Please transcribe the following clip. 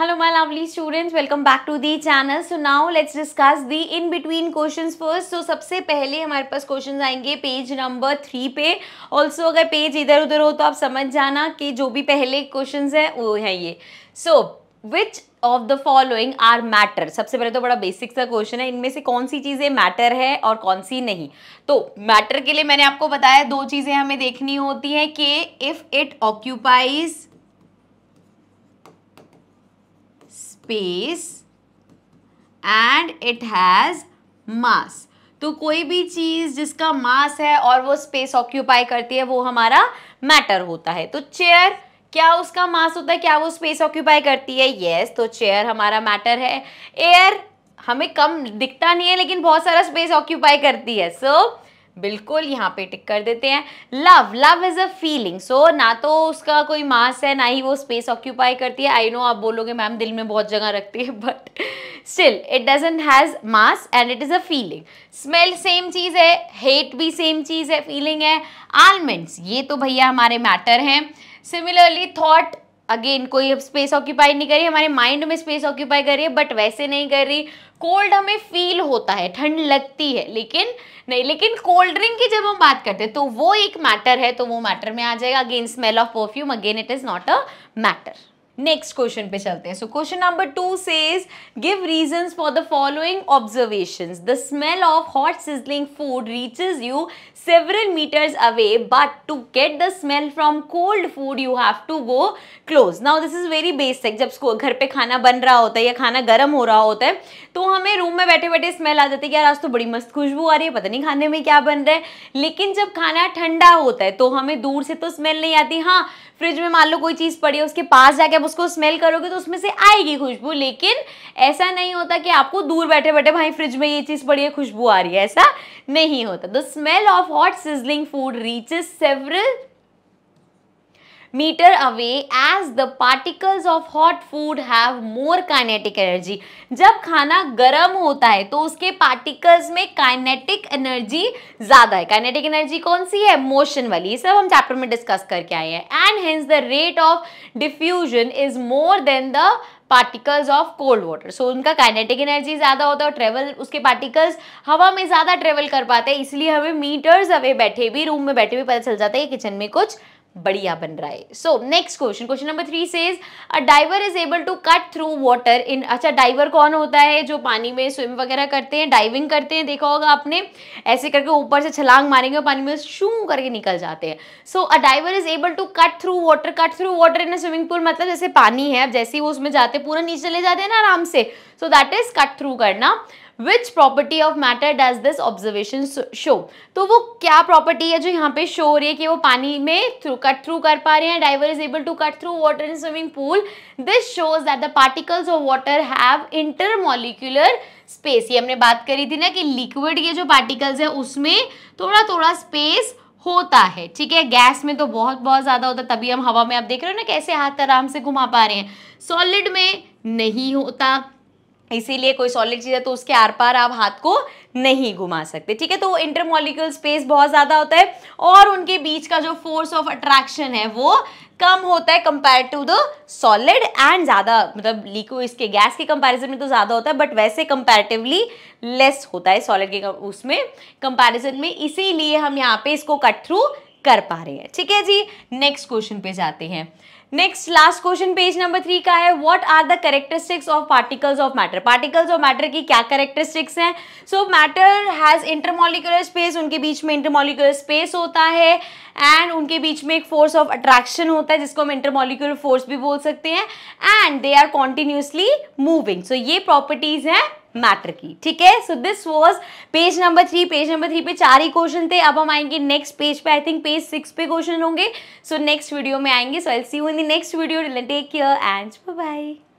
hello my lovely students welcome back to the channel so now let's discuss the in between questions first so सबसे पहले हमारे पास questions आएंगे page number three पे also अगर page इधर उधर हो तो आप समझ जाना कि जो भी पहले क्वेश्चंस हैं वो है ये so which of the following are matter सबसे पहले तो बड़ा बेसिक सा क्वेश्चन है इनमें से कौन सी चीज़ें मैटर है और कौन सी नहीं तो मैटर के लिए मैंने आपको बताया दो चीज़ें हमें देखनी होती हैं कि if it occupies space and it has mass तो कोई भी चीज़ जिसका मास है और वो स्पेस ऑक्यूपाई करती है वो हमारा मैटर होता है तो चेयर क्या उसका मास होता है क्या वो स्पेस ऑक्यूपाई करती है यस yes, तो चेयर हमारा मैटर है एयर हमें कम दिखता नहीं है लेकिन बहुत सारा स्पेस ऑक्यूपाई करती है सो so, बिल्कुल यहाँ पे टिक कर देते हैं love love is a feeling so ना तो उसका कोई मास है ना ही वो स्पेस ऑक्यूपाई करती है आई नो आप बोलोगे मैम दिल में बहुत जगह रखती है but still it doesn't has mass and it is a feeling smell same चीज़ है हेट भी सेम चीज़ है फीलिंग है आलमंड्स ये तो भैया हमारे मैटर हैं सिमिलरली थॉट अगेन कोई स्पेस ऑक्यूपाई नहीं कर रही हमारे माइंड में स्पेस ऑक्यूपाई कर रही है बट वैसे नहीं कर रही कोल्ड हमें फील होता है ठंड लगती है लेकिन नहीं लेकिन कोल्ड ड्रिंक की जब हम बात करते हैं तो वो एक मैटर है तो वो मैटर में आ जाएगा again smell of perfume again it is not a matter next question पे चलते हैं so question number two says give reason for the following observation the smell of hot sizzling food reaches you several meters away but to get the smell from cold food you have to go close now this is very basic जब घर पे खाना बन रहा होता है या खाना गर्म हो रहा होता है तो हमें रूम में बैठे बैठे स्मेल आ जाती है यार आज तो बड़ी मस्त खुशबू आ रही है पता नहीं खाने में क्या बन रहा है लेकिन जब खाना ठंडा होता है तो हमें दूर से तो स्मेल नहीं आती हाँ फ्रिज में मान लो कोई चीज़ पड़ी है उसके पास जाके आप उसको स्मेल करोगे तो उसमें से आएगी खुशबू लेकिन ऐसा नहीं होता कि आपको दूर बैठे बैठे भाई फ्रिज में ये चीज़ पड़ी है खुशबू आ रही है ऐसा नहीं होता the smell of hot sizzling food reaches several meter away as the particles of hot food have more kinetic energy जब खाना गर्म होता है तो उसके पार्टिकल्स में काइनेटिक एनर्जी ज़्यादा है काइनेटिक एनर्जी कौन सी है मोशन वाली सब हम चैप्टर में डिस्कस करके आए हैं and hence the rate of diffusion is more than the particles of cold water so उनका काइनेटिक एनर्जी ज़्यादा होता है और ट्रेवल उसके पार्टिकल्स हवा में ज़्यादा ट्रेवल कर पाते हैं इसलिए हमें मीटर्स अवे बैठे भी रूम में बैठे भी पता चल जाता है किचन में कुछ बढ़िया बन रहा है so next question question number three says a diver is able to cut through water in अच्छा डाइवर कौन होता है जो पानी में स्विम वगैरह करते हैं डाइविंग करते हैं देखा होगा आपने ऐसे करके ऊपर से छलांग मारेंगे और पानी में शू करके निकल जाते हैं so a diver is able to cut through water cut through water in swimming pool मतलब जैसे पानी है अब जैसे ही वो उसमें जाते पूरा नीचे चले जाते हैं ना आराम से so that is cut through करना which property of matter does this observation show तो वो क्या प्रॉपर्टी है जो यहाँ पे शो हो रही है कि वो पानी में थ्रू कट थ्रू कर पा रहे हैं diver is able to cut through water in swimming pool this shows that the particles of water have intermolecular space ये हमने बात करी थी ना कि लिक्विड के जो पार्टिकल्स है उसमें थोड़ा थोड़ा स्पेस होता है ठीक है गैस में तो बहुत बहुत ज़्यादा होता है तभी हम हवा में आप देख रहे हो ना कैसे हाथ आराम से घुमा पा रहे हैं सॉलिड में नहीं होता इसीलिए कोई सॉलिड चीज़ है तो उसके आर पार आप हाथ को नहीं घुमा सकते ठीक है तो इंटरमोलिक्यूल स्पेस बहुत ज़्यादा होता है और उनके बीच का जो फोर्स ऑफ अट्रैक्शन है वो कम होता है compare to the solid and ज़्यादा मतलब लिक्विड इसके गैस के कंपैरिजन में तो ज़्यादा होता है बट वैसे कंपैरेटिवली लेस होता है सॉलिड के उसमें कंपैरिजन में इसीलिए हम यहाँ पे इसको कट थ्रू कर पा रहे हैं ठीक है जी नेक्स्ट क्वेश्चन पे जाते हैं next last question page number three का है what are the characteristics of particles of matter particles of matter की क्या करेक्टरिस्टिक्स हैं so matter has intermolecular space उनके बीच में इंटरमोलिकुलर स्पेस होता है एंड उनके बीच में एक फोर्स ऑफ अट्रैक्शन होता है जिसको हम इंटरमोलिकुलर फोर्स भी बोल सकते हैं and they are continuously moving so ये प्रॉपर्टीज़ हैं मैटर की ठीक है so this was page number three page number three पे चार ही क्वेश्चन थे अब हम आएंगे नेक्स्ट पेज पे आई थिंक पेज सिक्स पे क्वेश्चन होंगे सो नेक्स्ट वीडियो में आएंगे so I see you in the next video take care and bye